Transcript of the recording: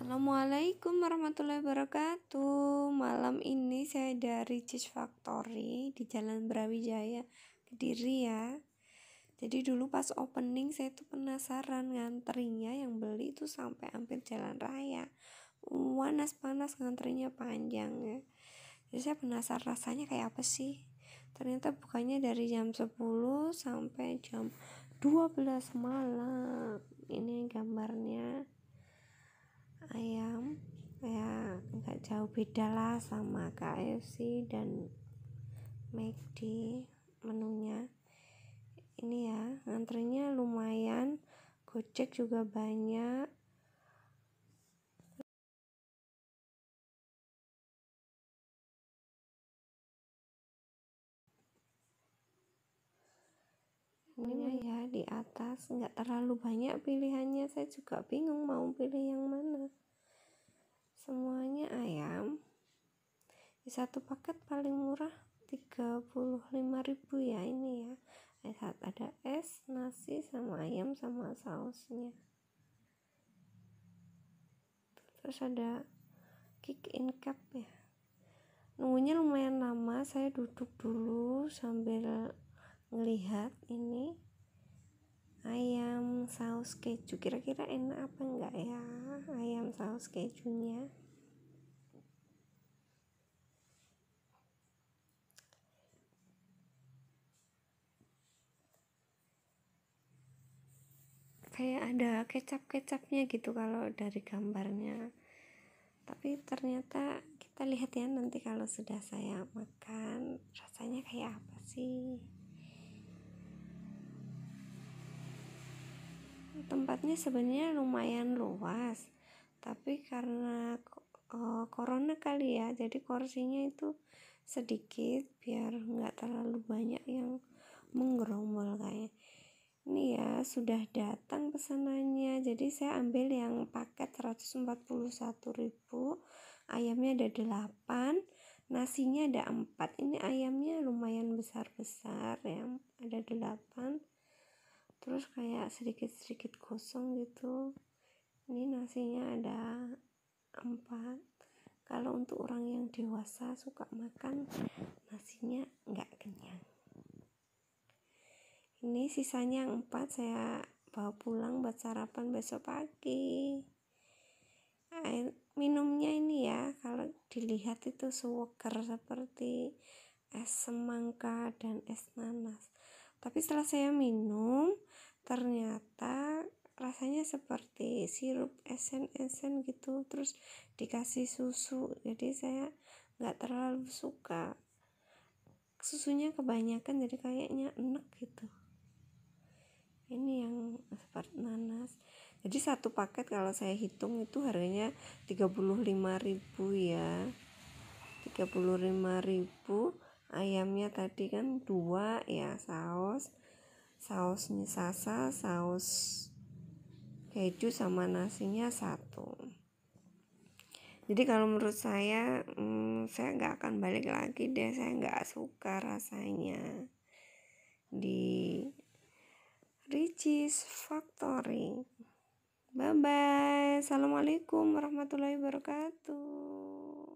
Assalamualaikum warahmatullahi wabarakatuh Malam ini saya dari Cheese Factory Di Jalan Brawijaya Kediri ya Jadi dulu pas opening saya tuh penasaran Nganterinya yang beli tuh sampai hampir jalan raya panas panas nganterinya panjang ya Jadi saya penasaran rasanya kayak apa sih Ternyata bukannya dari jam 10 sampai jam 12 malam jauh beda lah sama KFC dan McD menunya ini ya antrenya lumayan gojek juga banyak ini ya di atas nggak terlalu banyak pilihannya saya juga bingung mau pilih yang mana semuanya ayam di satu paket paling murah 35.000 ya ini ya saat ada es nasi sama ayam sama sausnya terus ada kick in cup ya nunggunya lumayan lama saya duduk dulu sambil ngelihat ini saus keju kira-kira enak apa enggak ya ayam saus kejunya kayak ada kecap-kecapnya gitu kalau dari gambarnya tapi ternyata kita lihat ya nanti kalau sudah saya makan rasanya kayak apa sih tempatnya sebenarnya lumayan luas tapi karena uh, corona kali ya jadi kursinya itu sedikit biar nggak terlalu banyak yang menggerombol kayak ini ya sudah datang pesanannya jadi saya ambil yang paket 141.000 ayamnya ada 8 nasinya ada 4 ini ayamnya lumayan besar-besar yang ada 8 terus kayak sedikit-sedikit kosong gitu ini nasinya ada empat kalau untuk orang yang dewasa suka makan nasinya nggak kenyang ini sisanya empat saya bawa pulang buat sarapan besok pagi air minumnya ini ya kalau dilihat itu suweker seperti es semangka dan es nanas tapi setelah saya minum, ternyata rasanya seperti sirup esen-esen gitu terus dikasih susu jadi saya nggak terlalu suka susunya kebanyakan jadi kayaknya enak gitu ini yang seperti nanas jadi satu paket kalau saya hitung itu harganya 35.000 ya 35.000 ayamnya tadi kan dua ya saus saus nisasa saus keju sama nasinya satu jadi kalau menurut saya hmm, saya nggak akan balik lagi deh saya nggak suka rasanya di Ricis Factory bye bye assalamualaikum warahmatullahi wabarakatuh